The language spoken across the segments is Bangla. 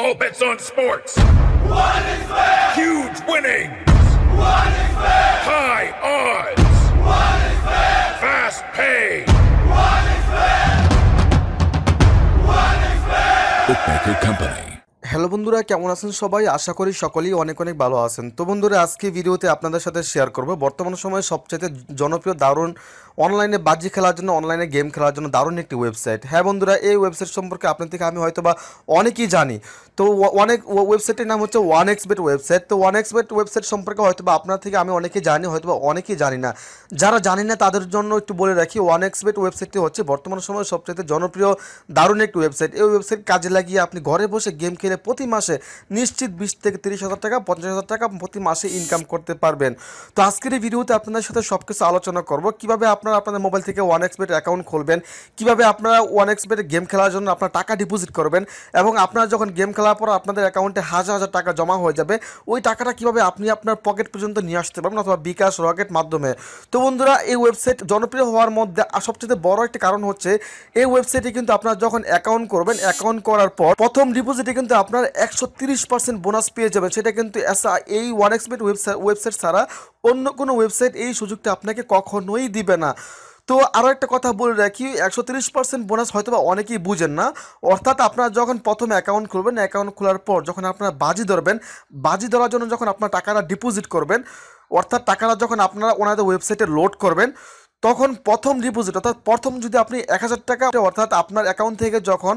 All bets on sports. What is fair. Huge winnings. What is fair. High odds. What is fair. Fast pay. What is fair. What is fair. Bookmaker Company. Hello বন্ধুরা কেমন আছেন সবাই আশা করি সকলেই অনেক অনেক ভালো আছেন তো বন্ধুরা আজকে ভিডিওতে আপনাদের সাথে শেয়ার করব বর্তমান সময়ে সবচেয়ে জনপ্রিয় দারুণ অনলাইনে বাজি খেলার জন্য অনলাইনে গেম খেলার জন্য দারুণ একটি ওয়েবসাইট হ্যাঁ বন্ধুরা এই ওয়েবসাইট সম্পর্কে আপনার থেকে আমি হয়তো বা অনেকেই জানি তো অনেক ওয়েবসাইটের নাম হচ্ছে ওয়ান এক্স বেট ওয়েবসাইট তো ওয়ান এক্স বেট ওয়েবসাইট সম্পর্কে হয়তো বা আপনার থেকে আমি অনেকেই জানি হয়তো বা অনেকেই জানি না যারা জানি না তাদের জন্য একটু বলে রাখি ওয়ান এক্স বেট ওয়েবসাইটটি হচ্ছে বর্তমান সময়ে সবচেয়ে জনপ্রিয় দারুণ একটি ওয়েবসাইট এই ওয়েবসাইট কাজে লাগিয়ে আপনি ঘরে বসে গেম খেলে প্রতি মাসে নিশ্চিত বিশ থেকে তিরিশ হাজার টাকা পঞ্চাশ হাজার টাকা প্রতি মাসে ইনকাম করতে পারবেন তো আজকের এই ভিডিওতে আপনাদের সাথে সব কিছু আলোচনা করবো কীভাবে আপনার আপনারা আপনাদের মোবাইল থেকে ওয়ান এক্স বেট অ্যাকাউন্ট খুলবেন কীভাবে আপনারা ওয়ান এক্স বেটে গেম খেলার জন্য আপনার টাকা ডিপোজিট করবেন এবং আপনারা যখন গেম খেলার পর আপনাদের অ্যাকাউন্টে হাজার হাজার টাকা জমা হয়ে যাবে ওই টাকাটা কীভাবে আপনি আপনার পকেট পর্যন্ত নিয়ে আসতে পারবেন অথবা বিকাশ রকেট মাধ্যমে তো বন্ধুরা এই ওয়েবসাইট জনপ্রিয় হওয়ার মধ্যে সবচেয়ে বড় একটি কারণ হচ্ছে এই ওয়েবসাইটে কিন্তু আপনারা যখন অ্যাকাউন্ট করবেন অ্যাকাউন্ট করার পর প্রথম ডিপোজিটে কিন্তু আপনার একশো বোনাস পেয়ে যাবেন সেটা কিন্তু এই ওয়ান এক্সপেট ওয়েবসাইট ওয়েবসাইট ছাড়া অন্য কোনো ওয়েবসাইট এই সুযোগটা আপনাকে কখনোই দিবে না তো আরও একটা কথা বলে রাখি একশো তিরিশ পার্সেন্ট বোনাস হয়তো বা অনেকেই বুঝেন না অর্থাৎ আপনারা যখন প্রথমে অ্যাকাউন্ট খুলবেন অ্যাকাউন্ট খোলার পর যখন আপনারা বাজি ধরবেন বাজি ধরার জন্য যখন আপনার টাকাটা ডিপোজিট করবেন অর্থাৎ টাকাটা যখন আপনারা ওনাদের ওয়েবসাইটে লোড করবেন তখন প্রথম ডিপোজিট অর্থাৎ প্রথম যদি আপনি এক হাজার টাকা অর্থাৎ আপনার অ্যাকাউন্ট থেকে যখন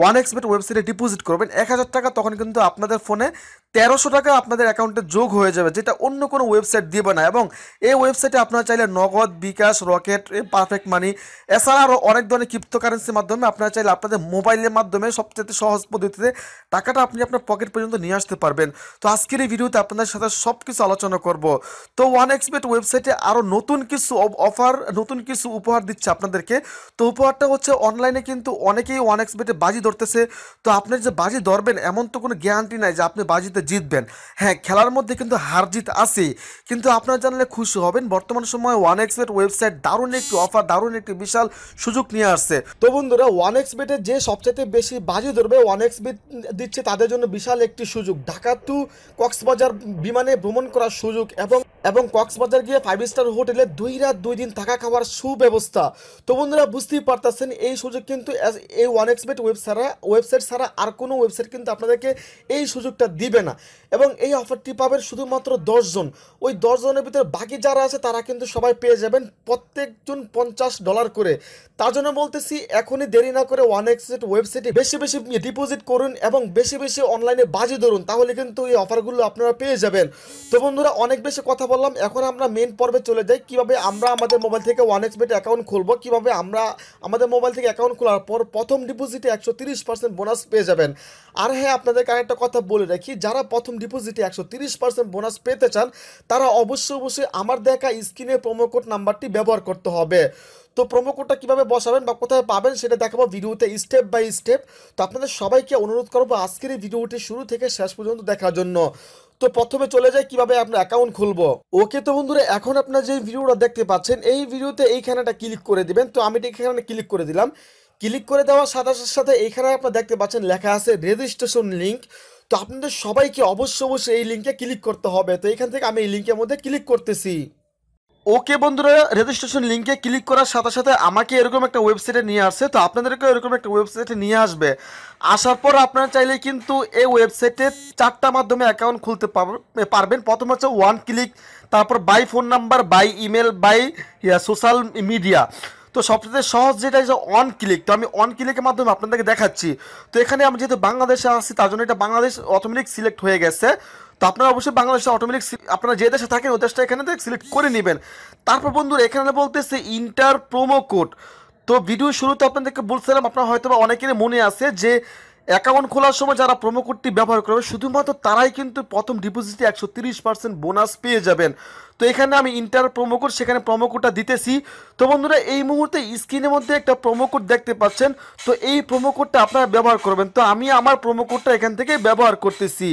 ওয়ান এক্সপেট ওয়েবসাইটে ডিপোজিট করবেন এক হাজার টাকা তখন কিন্তু আপনাদের ফোনে তেরোশো টাকা আপনাদের অ্যাকাউন্টে যোগ হয়ে যাবে যেটা অন্য কোনো ওয়েবসাইট দিবে না এবং এই ওয়েবসাইটে আপনারা চাইলে নগদ বিকাশ রকেট পারফেক্ট মানি এছাড়া আরও অনেক ধরনের ক্রিপ্টোকারেন্সির মাধ্যমে আপনারা চাইলে আপনাদের মোবাইলের মাধ্যমে সবচেয়ে সহজ পদ্ধতিতে টাকাটা আপনি আপনার পকেট পর্যন্ত নিয়ে আসতে পারবেন তো আজকের এই ভিডিওতে আপনাদের সাথে সব কিছু আলোচনা করব তো ওয়ান এক্সপেট ওয়েবসাইটে আরও নতুন কিছু অফার নতুন কিছু উপহার দিচ্ছে আপনাদেরকে তো উপহারটা হচ্ছে অনলাইনে কিন্তু অনেকেই ওয়ান এক্সপেটে বাজি ধরতেছে তো আপনি যে বাজি ধরবেন এমন তো কোনো গ্যারান্টি নাই যে আপনি বাজিতে জিতবেন হ্যাঁ খেলার মধ্যে কিন্তু হার জিত আছে কিন্তু আপনারা জানলে খুশি হবেন বর্তমান সময়ে ওয়ান এক্স বেট ওয়েবসাইট দারুণ একটি অফার দারুণ একটি বিশাল সুযোগ নিয়ে আসছে তো বন্ধুরা ওয়ান এক্স বেটে যে সবচেয়ে বেশি বাজি ধরবে ওয়ান এক্স বেট দিচ্ছে তাদের জন্য বিশাল একটি সুযোগ ঢাকা টু কক্সবাজার বিমানে ভ্রমণ করার সুযোগ এবং এবং কক্সবাজার গিয়ে ফাইভ স্টার হোটেলে দুই রাত দুই দিন থাকা খাওয়ার সুব্যবস্থা তো বন্ধুরা বুঝতেই পারতেছেন এই সুযোগ কিন্তু এই ওয়ান এক্সপেট ওয়েব ওয়েবসাইট ছাড়া আর কোনো ওয়েবসাইট কিন্তু আপনাদেরকে এই সুযোগটা দিবে না এবং এই অফারটি পাবেন শুধুমাত্র দশজন ওই দশজনের ভিতরে বাকি যারা আছে তারা কিন্তু সবাই পেয়ে যাবেন প্রত্যেকজন পঞ্চাশ ডলার করে তার জন্য বলতেছি এখনই দেরি না করে ওয়ান এক্সপেট ওয়েবসাইটে বেশি বেশি ডিপোজিট করুন এবং বেশি বেশি অনলাইনে বাজি ধরুন তাহলে কিন্তু এই অফারগুলো আপনারা পেয়ে যাবেন তো বন্ধুরা অনেক বেশি কথা বললাম এখন আমরা মেন পর্বে চলে যাই কিভাবে আমরা আমাদের মোবাইল থেকে ওয়ান এক্স বেট অ্যাকাউন্ট খুলবো কীভাবে আমরা আমাদের মোবাইল থেকে অ্যাকাউন্ট খোলার পর প্রথম ডিপোজিটে একশো তিরিশ পার্সেন্ট বোনাস পেয়ে যাবেন আর হ্যাঁ আপনাদের আরেকটা কথা বলে রাখি যারা প্রথম ডিপোজিটে একশো তিরিশ পার্সেন্ট বোনাস পেতে চান তারা অবশ্যই অবশ্যই আমার দেখা স্ক্রিনের প্রোমো কোড নাম্বারটি ব্যবহার করতে হবে তো প্রোমো কোডটা কীভাবে বসাবেন বা কোথায় পাবেন সেটা দেখাবো ভিডিওতে স্টেপ বাই স্টেপ তো আপনাদের সবাইকে অনুরোধ করবো আজকের এই ভিডিওটি শুরু থেকে শেষ পর্যন্ত দেখার জন্য তো প্রথমে চলে যায় কিভাবে আপনার অ্যাকাউন্ট খুলবো ওকে তো বন্ধুরা এখন আপনার যে ভিডিওটা দেখতে পাচ্ছেন এই ভিডিওতে এইখানেটা ক্লিক করে দিবেন তো আমি এখানে ক্লিক করে দিলাম ক্লিক করে দেওয়ার সাথে সাথে এইখানে আপনার দেখতে পাচ্ছেন লেখা আছে রেজিস্ট্রেশন লিঙ্ক তো আপনাদের সবাইকে অবশ্যই অবশ্যই এই লিঙ্কে ক্লিক করতে হবে তো এখান থেকে আমি এই লিঙ্কের মধ্যে ক্লিক করতেছি ওকে বন্ধুরা রেজিস্ট্রেশন লিঙ্কে ক্লিক করার সাথে সাথে আমাকে এরকম একটা ওয়েবসাইটে নিয়ে আসছে তো আপনাদেরকে এরকম একটা ওয়েবসাইটে নিয়ে আসবে আসার পর আপনারা চাইলে কিন্তু এই ওয়েবসাইটে চারটা মাধ্যমে অ্যাকাউন্ট খুলতে পারবেন প্রথম হচ্ছে ওয়ান ক্লিক তারপর by phone number by email by social media তো সবচেয়ে সহজ যেটা হচ্ছে অন ক্লিক তো আমি অন ক্লিকের মাধ্যমে আপনাদেরকে দেখাচ্ছি তো এখানে আমি যেহেতু বাংলাদেশে আসছি তার জন্য এটা বাংলাদেশ অটোমেটিক সিলেক্ট হয়ে গেছে তো আপনারা অবশ্যই বাংলাদেশে অটোমেটিক আপনারা যে দেশে থাকেন ওই দেশটা এখানে সিলেক্ট করে নেবেন তারপর বন্ধুরা এখানে বলতেছে ইন্টার প্রোমো কোড তো ভিডিও শুরুতে আপনাদেরকে বলছিলাম আপনার হয়তো অনেকেরই মনে আছে যে অ্যাকাউন্ট খোলার সময় যারা প্রোমো কোডটি ব্যবহার করবে শুধুমাত্র তারাই কিন্তু প্রথম ডিপোজিটে একশো তিরিশ পার্সেন্ট বোনাস পেয়ে যাবেন তো এখানে আমি ইন্টার প্রোমো কোড সেখানে প্রোমো কোডটা দিতেছি তো বন্ধুরা এই মুহূর্তে স্ক্রিনের মধ্যে একটা প্রোমো কোড দেখতে পাচ্ছেন তো এই প্রোমো কোডটা আপনারা ব্যবহার করবেন তো আমি আমার প্রোমো কোডটা এখান থেকে ব্যবহার করতেছি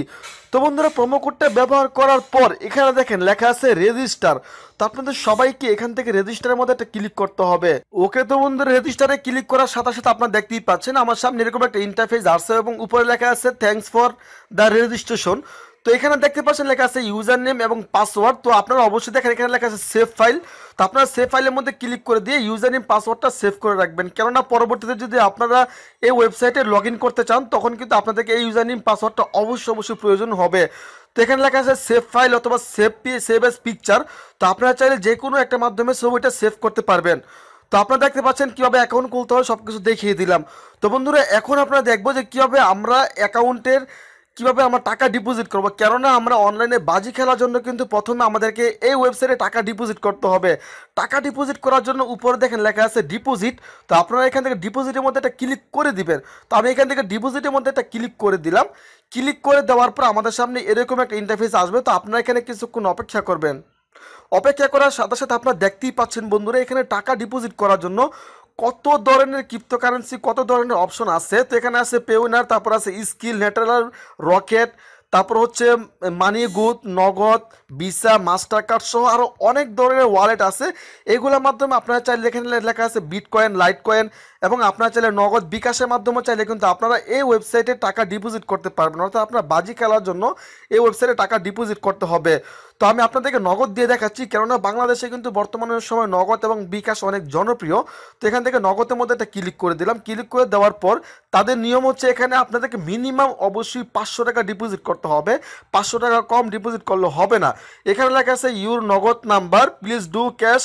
তো বন্ধুরা প্রোমো কোডটা ব্যবহার করার পর এখানে দেখেন লেখা আছে রেজিস্টার তো আপনাদের সবাইকে এখান থেকে রেজিস্টারের মধ্যে একটা ক্লিক করতে হবে ওকে তো বন্ধুরা রেজিস্টারে ক্লিক করার সাথে সাথে আপনারা দেখতেই পাচ্ছেন আমার সামনে এরকম একটা ইন্টারফেস আসছে এবং উপরে লেখা আছে থ্যাংকস ফর দ্য রেজিস্ট্রেশন তো এখানে দেখতে পাচ্ছেন লেখা আছে ইউজার নেম এবং পাসওয়ার্ড তো আপনারা অবশ্যই দেখেন এখানে লেখা আছে সেফ ফাইল তো আপনারা সেফ ফাইলের মধ্যে ক্লিক করে দিয়ে ইউজার নেম পাসওয়ার্ডটা সেভ করে রাখবেন কেননা পরবর্তীতে যদি আপনারা এই ওয়েবসাইটে লগ করতে চান তখন কিন্তু আপনাদেরকে এই ইউজার নেম পাসওয়ার্ডটা অবশ্যই অবশ্যই প্রয়োজন হবে তো এখানে লেখা আছে সেভ ফাইল অথবা সেভ সেভ এস পিকচার তো আপনারা চাইলে যে কোনো একটা মাধ্যমে ছবিটা সেভ করতে পারবেন তো আপনারা দেখতে পাচ্ছেন কীভাবে অ্যাকাউন্ট খুলতে হবে সব কিছু দেখিয়ে দিলাম তো বন্ধুরা এখন আপনারা দেখবো যে কীভাবে আমরা অ্যাকাউন্টের কিভাবে আমরা টাকা ডিপোজিট করব কেননা আমরা অনলাইনে বাজি খেলার জন্য কিন্তু প্রথমে আমাদেরকে এই ওয়েবসাইটে টাকা ডিপোজিট করতে হবে টাকা ডিপোজিট করার জন্য উপরে দেখেন লেখা আছে ডিপোজিট তো আপনারা এখান থেকে ডিপোজিটের মধ্যে একটা ক্লিক করে দিবেন তো আমি এখান থেকে ডিপোজিটের মধ্যে একটা ক্লিক করে দিলাম ক্লিক করে দেওয়ার পর আমাদের সামনে এরকম একটা ইন্টারফেস আসবে তো আপনারা এখানে কিছুক্ষণ অপেক্ষা করবেন অপেক্ষা করার সাথে সাথে আপনারা দেখতেই পাচ্ছেন বন্ধুরা এখানে টাকা ডিপোজিট করার জন্য কত ধরনের ক্রিপ্টোকারেন্সি কত ধরনের অপশন আছে তো এখানে আছে পেউনার তারপর আছে স্কিল নেটালার রকেট তারপর হচ্ছে MoneyGo Nagad Visa Mastercard সহ আরও অনেক ধরনের ওয়ালেট আছে এগুলোর মাধ্যমে আপনারা চাইলে এখানে লেখা আছে বিট কয়েন লাইট কয়েন এবং আপনারা চাইলে নগদ বিকাশের মাধ্যমে চাইলে কিন্তু আপনারা এই ওয়েবসাইটে টাকা ডিপোজিট করতে পারবেন অর্থাৎ আপনার বাজি খেলার জন্য এই ওয়েবসাইটে টাকা ডিপোজিট করতে হবে তো আমি আপনাদেরকে নগদ দিয়ে দেখাচ্ছি কেননা বাংলাদেশে কিন্তু বর্তমানের সময় নগদ এবং বিকাশ অনেক জনপ্রিয় তো এখান থেকে নগদের মধ্যে একটা ক্লিক করে দিলাম ক্লিক করে দেওয়ার পর তাদের নিয়ম হচ্ছে এখানে আপনাদেরকে মিনিমাম অবশ্যই পাঁচশো টাকা ডিপোজিট করতে হবে পাঁচশো টাকা কম ডিপোজিট করলে হবে না এখানে লেখা আছে your Nagad number please do cash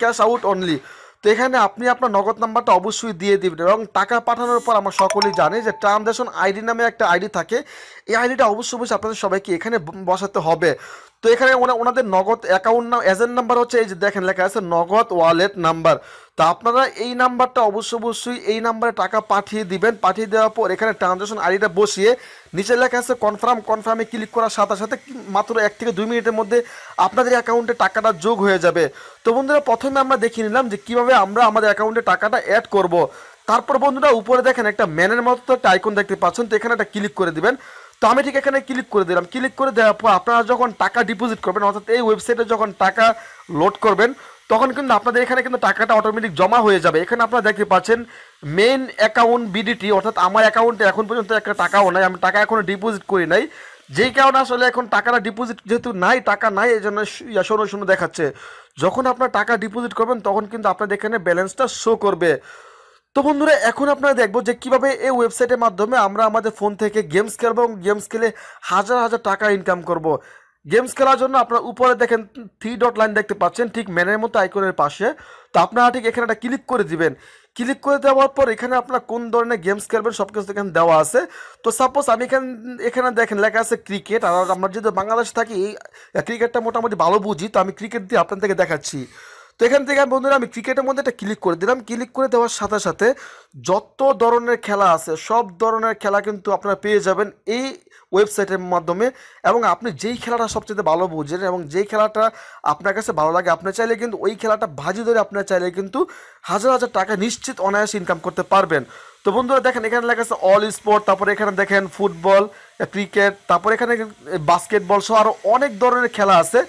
cash out only তো এখানে আপনি আপনার নগদ নাম্বারটা অবশ্যই দিয়ে দিবেন এবং টাকা পাঠানোর পর আমরা সকলেই জানি যে ট্রানজ্যাকশন আইডি নামে একটা আইডি থাকে এই আইডিটা অবশ্যই অবশ্যই আপনাদের সবাইকে এখানে বসাতে হবে তো এখানে ওনাদের নগদ অ্যাকাউন্ট নাম এজেন্ট নাম্বার হচ্ছে এই যে দেখেন লেখা আছে নগদ ওয়ালেট নাম্বার তা আপনারা এই নাম্বারটা অবশ্যই অবশ্যই এই নাম্বারে টাকা পাঠিয়ে দিবেন পাঠিয়ে দেওয়ার পর এখানে ট্রানজাকশন আইডিটা বসিয়ে নিচে লেখা আছে কনফার্ম কনফার্মে ক্লিক করার সাথে সাথে মাত্র এক থেকে দুই মিনিটের মধ্যে আপনাদের অ্যাকাউন্টে টাকাটা যোগ হয়ে যাবে তো বন্ধুরা প্রথমে আমরা দেখিয়ে নিলাম যে কীভাবে আমরা আমাদের অ্যাকাউন্টে টাকাটা অ্যাড করব তারপর বন্ধুরা উপরে দেখেন একটা ম্যানের মতো একটা আইকন দেখতে পাচ্ছেন তো এখানে একটা ক্লিক করে দিবেন তো আমি ঠিক এখানে ক্লিক করে দিলাম ক্লিক করে দেওয়ার পর আপনারা যখন টাকা ডিপোজিট করবেন অর্থাৎ এই ওয়েবসাইটে যখন টাকা লোড করবেন তখন কিন্তু আপনাদের এখানে কিন্তু টাকাটা অটোমেটিক জমা হয়ে যাবে এখানে আপনারা দেখতে পাচ্ছেন মেন অ্যাকাউন্ট বিডিটি অর্থাৎ আমার অ্যাকাউন্টে এখন পর্যন্ত একটা টাকাও নাই আমি টাকা এখনও ডিপোজিট করি নাই যেই কারণে আসলে এখন টাকাটা ডিপোজিট যেহেতু নাই টাকা নাই এই জন্য শোনো শোনো দেখাচ্ছে যখন আপনার টাকা ডিপোজিট করবেন তখন কিন্তু আপনাদের এখানে ব্যালেন্সটা শো করবে তো বন্ধুরা এখন আপনারা দেখবো যে কিভাবে এই ওয়েবসাইটের মাধ্যমে আমরা আমাদের ফোন থেকে গেমস খেলবো এবং গেমস খেলে হাজার হাজার টাকা ইনকাম করব। গেমস খেলার জন্য আপনারা উপরে দেখেন থ্রি ডট লাইন দেখতে পাচ্ছেন ঠিক ম্যানের মতো আইকনের পাশে তো আপনারা ঠিক এখানে একটা ক্লিক করে দিবেন ক্লিক করে দেওয়ার পর এখানে আপনারা কোন ধরনের গেমস খেলবেন সব কিছু এখানে দেওয়া আছে তো সাপোজ আমি এখানে এখানে দেখেন লেখা আছে ক্রিকেট আর আমরা যেহেতু বাংলাদেশ থাকি এই ক্রিকেটটা মোটামুটি ভালো বুঝি তো আমি ক্রিকেট দিয়ে আপনাদেরকে দেখাচ্ছি তো এখান থেকে বন্ধুরা আমি ক্রিকেটের মধ্যে একটা ক্লিক করে দিলাম ক্লিক করে দেওয়ার সাথে সাথে যত ধরনের খেলা আছে সব ধরনের খেলা কিন্তু আপনারা পেয়ে যাবেন এই ওয়েবসাইটের মাধ্যমে এবং আপনি যেই খেলাটা সবচেয়ে ভালো বুঝেন এবং যেই খেলাটা আপনার কাছে ভালো লাগে আপনি চাইলে কিন্তু ওই খেলাটা ভাজি ধরে আপনার চাইলে কিন্তু হাজার হাজার টাকা নিশ্চিত অনায়াসে ইনকাম করতে পারবেন তো বন্ধুরা দেখেন এখানে লেখা আছে অল স্পোর্ট তারপরে এখানে দেখেন ফুটবল ক্রিকেট তারপরে এখানে বাস্কেটবল সহ আরও অনেক ধরনের খেলা আছে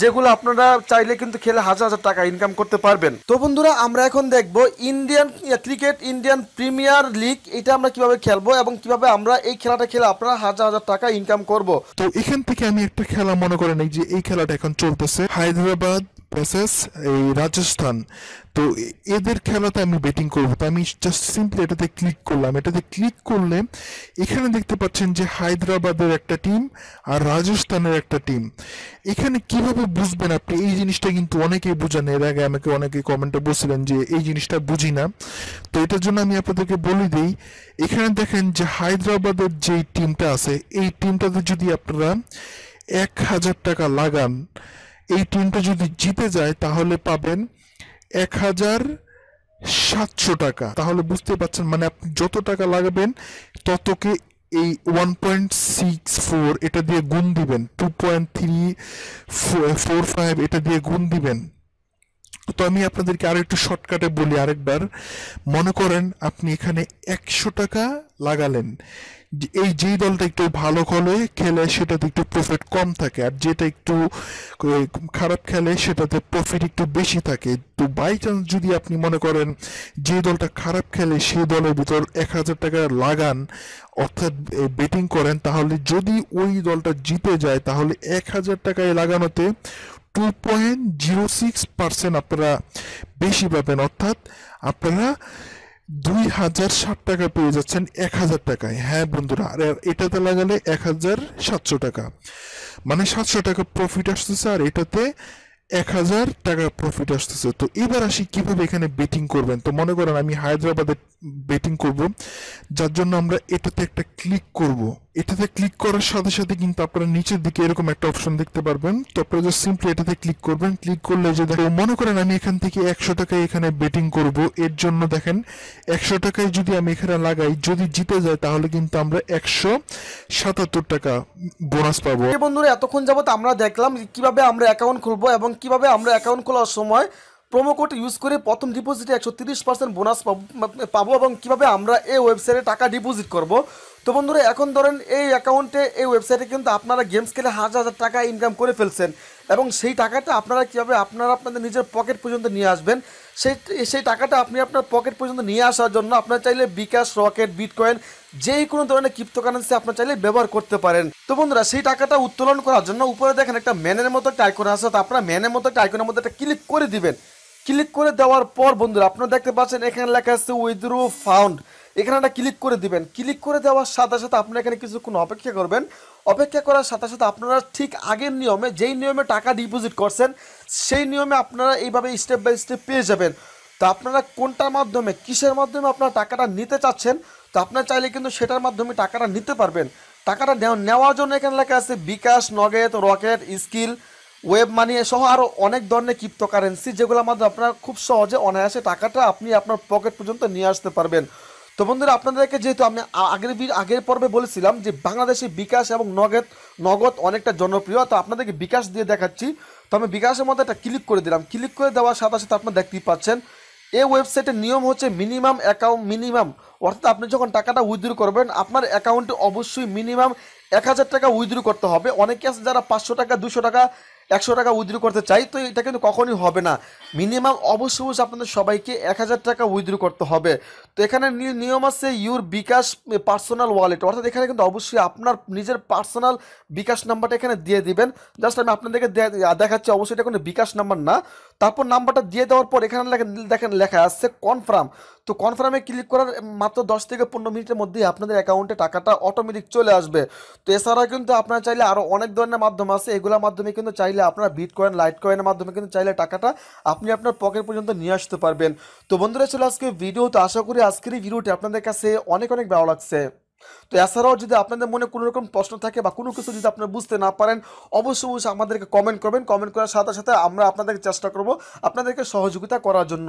যেগুলো আপনারা চাইলে কিন্তু খেলে হাজার হাজার টাকা ইনকাম করতে পারবেন তো বন্ধুরা আমরা এখন দেখব Indian cricket Indian Premier League এটা আমরা কিভাবে খেলবো এবং কিভাবে আমরা এই খেলাটা খেলে আপনারা হাজার হাজার টাকা ইনকাম করব তো এখান থেকে আমি একটা খেলা মনে করে নেই যে এই খেলাটা এখন চলতেছে হায়দ্রাবাদ প্রসেস এই রাজস্থান তো এদের খেলাতে আমি বেটিং করবো তো আমি জাস্ট সিম্পলি এটাতে ক্লিক করলাম এটাতে ক্লিক করলে এখানে দেখতে পাচ্ছেন যে হায়দ্রাবাদের একটা টিম আর রাজস্থানের একটা টিম এখানে কিভাবে বুঝবেন আপনি এই জিনিসটা কিন্তু অনেকেই বোঝান এর আগে আমাকে অনেকে কমেন্টে বলছিলেন যে এই জিনিসটা বুঝি না তো এটার জন্য আমি আপনাদেরকে বলে দিই এখানে দেখেন যে হায়দ্রাবাদের যে টিমটা আছে এই টিমটাতে যদি আপনারা এক হাজার টাকা লাগান এই টিমটা যদি জিতে যায় তাহলে পাবেন এক হাজার সাতশো টাকা তাহলে বুঝতে পারছেন মানে আপনি যত টাকা লাগাবেন ততকে এই ওয়ান পয়েন্ট সিক্স ফোর এটা দিয়ে গুণ দিবেন two point three four five এটা দিয়ে গুণ দিবেন তো আমি আপনাদেরকে আরেকটু শর্টকাটে বলি আরেকবার মনে করেন আপনি এখানে একশো টাকা লাগালেন এই যেই দলটা একটু ভালো খেলে খেলে সেটাতে একটু প্রফিট কম থাকে আর যেটা একটু খারাপ খেলে সেটাতে প্রফিট একটু বেশি থাকে তো বাই চান্স যদি আপনি মনে করেন যে দলটা খারাপ খেলে সেই দলের ভিতর এক হাজার টাকা লাগান অর্থাৎ বেটিং করেন তাহলে যদি ওই দলটা জিতে যায় তাহলে এক হাজার টাকায় লাগানোতে two point zero six percent আপনারা বেশি পাবেন অর্থাৎ আপনারা দুই হাজার ষাট টাকা পেয়ে যাচ্ছেন এক হাজার টাকায় হ্যাঁ বন্ধুরা আর এটাতে লাগালে এক হাজার সাতশো টাকা মানে সাতশো টাকা প্রফিট আসতেছে আর এটাতে এক হাজার টাকা প্রফিট আসতেছে তো এবার আসি কিভাবে এখানে বেটিং করবেন তো মনে করেন আমি হায়দ্রাবাদে বেটিং করব যার জন্য আমরা এটাতে একটা ক্লিক করবো এটাতে ক্লিক করার সাথে সাথে কিন্তু আপনারা নিচের দিকে এরকম একটা অপশন দেখতে পারবেন তো আপনারা জাস্ট সিম্পলি এটাতে ক্লিক করবেন ক্লিক করলে যে দেখো মনে করেন আমি এখান থেকে একশো টাকায় এখানে বেটিং করব এর জন্য দেখেন একশো টাকায় যদি আমি এখানে লাগাই যদি জিতে যায় তাহলে কিন্তু আমরা একশো সাতাত্তর টাকা বোনাস পাবো বন্ধুরা এতক্ষণ যাবত আমরা দেখলাম কিভাবে আমরা অ্যাকাউন্ট খুলবো এবং কিভাবে আমরা অ্যাকাউন্ট খোলার সময় প্রোমো কোড ইউজ করে প্রথম ডিপোজিটে একশো তিরিশ পার্সেন্ট বোনাস পাবো এবং কিভাবে আমরা এই ওয়েবসাইটে টাকা ডিপোজিট করবো তো বন্ধুরা এখন ধরেন এই অ্যাকাউন্টে এই ওয়েবসাইটে কিন্তু আপনারা গেমস খেলে হাজার হাজার টাকা ইনকাম করে ফেলছেন এবং সেই টাকাটা আপনারা কীভাবে আপনারা আপনাদের নিজের পকেট পর্যন্ত নিয়ে আসবেন সেই সেই টাকাটা আপনি আপনার পকেট পর্যন্ত নিয়ে আসার জন্য আপনার চাইলে বিকাশ রকেট বিটকয়েন যেই কোনো ধরনের ক্রিপ্টোকারেন্সি আপনার চাইলে ব্যবহার করতে পারেন তো বন্ধুরা সেই টাকাটা উত্তোলন করার জন্য উপরে দেখেন একটা ম্যানের মতো একটা আইকন আসে তো আপনার ম্যানের মতো একটা আইকনের মধ্যে একটা ক্লিক করে দিবেন ক্লিক করে দেওয়ার পর বন্ধুরা আপনারা দেখতে পাচ্ছেন এখানে লেখা আছে উইথড্রো ফাউন্ড এখানে একটা ক্লিক করে দিবেন ক্লিক করে দেওয়ার সাথে সাথে আপনারা এখানে কিছুক্ষণ অপেক্ষা করবেন অপেক্ষা করার সাথে সাথে আপনারা ঠিক আগের নিয়মে যেই নিয়মে টাকা ডিপোজিট করছেন সেই নিয়মে আপনারা এইভাবে স্টেপ বাই স্টেপ পেয়ে যাবেন তো আপনারা কোনটার মাধ্যমে কিসের মাধ্যমে আপনারা টাকাটা নিতে চাচ্ছেন তো আপনারা চাইলে কিন্তু সেটার মাধ্যমে টাকাটা নিতে পারবেন টাকাটা নেওয়ার জন্য এখানে লেখা আছে bKash Nagad Rocket Skrill WebMoney সহ আরও অনেক ধরনের ক্রিপ্টোকারেন্সি যেগুলোর মাধ্যমে আপনারা খুব সহজে অনায়াসে টাকাটা আপনি আপনার পকেট পর্যন্ত নিয়ে আসতে পারবেন তো বন্ধুরা আপনাদেরকে যেহেতু আমি আগের আগের পর্বে বলেছিলাম যে বাংলাদেশে বিকাশ এবং নগদ নগদ অনেকটা জনপ্রিয় তো আপনাদেরকে বিকাশ দিয়ে দেখাচ্ছি তো আমি বিকাশের মধ্যে একটা ক্লিক করে দিলাম ক্লিক করে দেওয়ার সাথে সাথে আপনারা দেখতেই পাচ্ছেন এই ওয়েবসাইটের নিয়ম হচ্ছে মিনিমাম অ্যাকাউন্ট মিনিমাম অর্থাৎ আপনি যখন টাকাটা উইথড্রু করবেন আপনার অ্যাকাউন্টে অবশ্যই মিনিমাম এক হাজার টাকা উইথড্রু করতে হবে অনেকে আছে যারা পাঁচশো টাকা দুশো টাকা একশো টাকা উইথড্রো করতে চাই তো এটা কিন্তু কখনই হবে না মিনিমাম অবশ্য অবশ্যই আপনাদের সবাইকে এক হাজার টাকা উইথড্রো করতে হবে তো এখানে নিয়ম আছে ইউর বিকাশ পার্সোনাল ওয়ালেট অর্থাৎ এখানে কিন্তু অবশ্যই আপনার নিজের পার্সোনাল বিকাশ নাম্বারটা এখানে দিয়ে দিবেন জাস্ট আমি আপনাদেরকে দেখাচ্ছি অবশ্যই এটা কোনো বিকাশ নাম্বার না তারপর নাম্বারটা দিয়ে দেওয়ার পর এখানে দেখেন লেখা আসছে কনফার্ম তো কনফার্মে ক্লিক করার মাত্র দশ থেকে পনেরো মিনিটের মধ্যেই আপনাদের অ্যাকাউন্টে টাকাটা অটোমেটিক চলে আসবে তো এছাড়া কিন্তু আপনারা চাইলে আরও অনেক ধরনের মাধ্যম আছে এগুলোর মাধ্যমে কিন্তু চাইলে চাইলে আপনারা বিট কয়েন লাইট কয়েনের মাধ্যমে কিন্তু চাইলে টাকাটা আপনি আপনার পকেট পর্যন্ত নিয়ে আসতে পারবেন তো বন্ধুরা ছিল আজকে ভিডিও তো আশা করি আজকের এই ভিডিওটি আপনাদের কাছে অনেক অনেক ভালো লাগছে তো এছাড়াও যদি আপনাদের মনে কোনো রকম প্রশ্ন থাকে বা কোনো কিছু যদি আপনারা বুঝতে না পারেন অবশ্যই অবশ্যই আমাদেরকে কমেন্ট করবেন কমেন্ট করার সাথে সাথে আমরা আপনাদেরকে চেষ্টা করব আপনাদেরকে সহযোগিতা করার জন্য